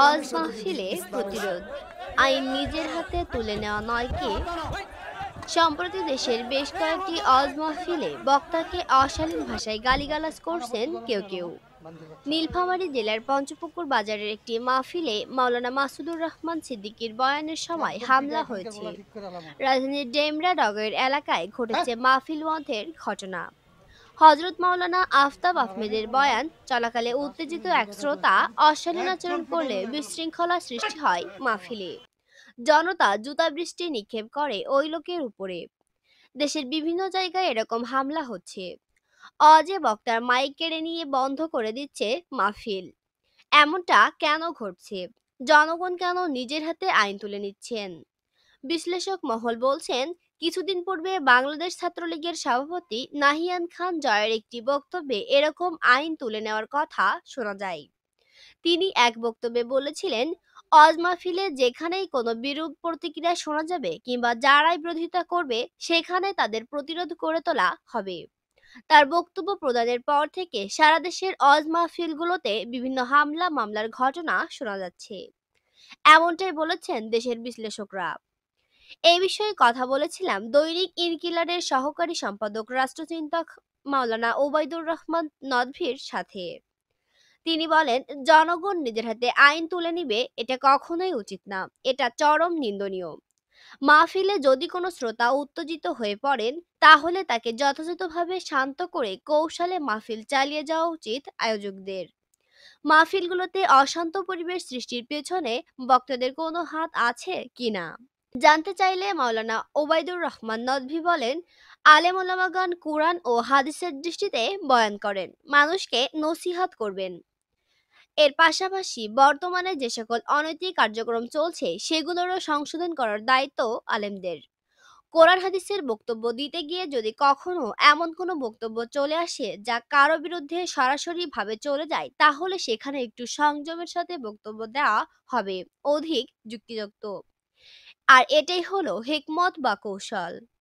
all মাহফিলে প্রতিরোধ আইন নিজের হাতে তুলে নেওয়া নয় কি সম্প্রতি দেশের বেশ কয়েকটি অজ মাহফিলে বক্তাকে অশালীন ভাষায় গালিগালাজ করছেন কেউ কেউ নীলফামারী জেলার পঞ্চপুকুর বাজারের একটি মাহফিলে মাওলানা মাসুদুর রহমান সিদ্দিকির বয়ানের সময় হামলা হয়েছে রাজধানীর ডেমরা ডগের এলাকায় ঘটেছে মাহফিল ওয়াঁধের ঘটনা হজরত মাওলানা আফতাব আহমেদের বয়ান চলাকালে উত্তেজিত এক শ্রোতা অশালীন আচরণ করলে বিশৃঙ্খলা সৃষ্টি হয় মাহফিলে জনতা জুতা বৃষ্টি নিক্ষেপ করে ওই লোকের উপরে দেশের বিভিন্ন জায়গায় এরকম হামলা হচ্ছে অজে বক্তার মাইক কেড়ে নিয়ে বন্ধ করে দিচ্ছে মাহফিল এমনটা কেন ঘটছে জনগণ কেন নিজের হাতে আইন তুলে নিচ্ছেন বিশ্লেষক মহল বলছেন কিছুদিন পূর্বে বাংলাদেশ ছাত্রলীগের সভাপতি নাহিয়ান খান জয়ের একটি বক্তব্যে এরকম আইন তুলে নেওয়ার কথা শোনা যায় তিনি এক বক্তব্যে বলেছিলেন অজ মাহফিলে যেখানেই কোনো বিরূপ প্রতিক্রিয়া শোনা যাবে কিংবা যারাই বিরোধিতা করবে সেখানে তাদের প্রতিরোধ করে তোলা হবে তার বক্তব্য প্রদানের পর থেকে সারা দেশের অজ মাহফিলগুলোতে বিভিন্ন হামলা মামলার ঘটনা শোনা যাচ্ছে এমনটাই বলেছেন দেশের বিশ্লেষকরা এ বিষয়ে কথা বলেছিলাম দৈনিক ইনকিলারের সহকারী সম্পাদক রাষ্ট্রচিন্তক মাওলানা ওবায়দুর রহমান নদভির সাথে তিনি বলেন জনগণ নিজের হাতে আইন তুলে নিবে এটা কখনোই উচিত না এটা চরম নিন্দনীয় মাহফিলে যদি কোনো শ্রোতা উত্তেজিত হয়ে পড়েন তাহলে তাকে যথাযথভাবে শান্ত করে কৌশলে মাহফিল চালিয়ে যাওয়া উচিত আয়োজকদের মাহফিলগুলোতে অশান্ত পরিবেশ সৃষ্টির পেছনে বক্তাদের কোনো হাত আছে কিনা জানতে চাইলে মাওলানা ওবায়দুর রহমান নদভি বলেন আলেম ওলামাগান কোরআন ও হাদিসের দৃষ্টিতে বয়ান করেন মানুষকে নসিহত করবেন এর পাশাপাশি বর্তমানে যে সকল অনৈতিক কার্যক্রম চলছে সেগুলোরও সংশোধন করার দায়িত্ব আলেমদের কোরআন হাদিসের বক্তব্য দিতে গিয়ে যদি কখনো এমন কোনো বক্তব্য চলে আসে যা কারো বিরুদ্ধে সরাসরি ভাবে চলে যায় তাহলে সেখানে একটু সংযমের সাথে বক্তব্য দেওয়া হবে অধিক যুক্তিযুক্ত আর এটাই হলো হিকমত বা কৌশল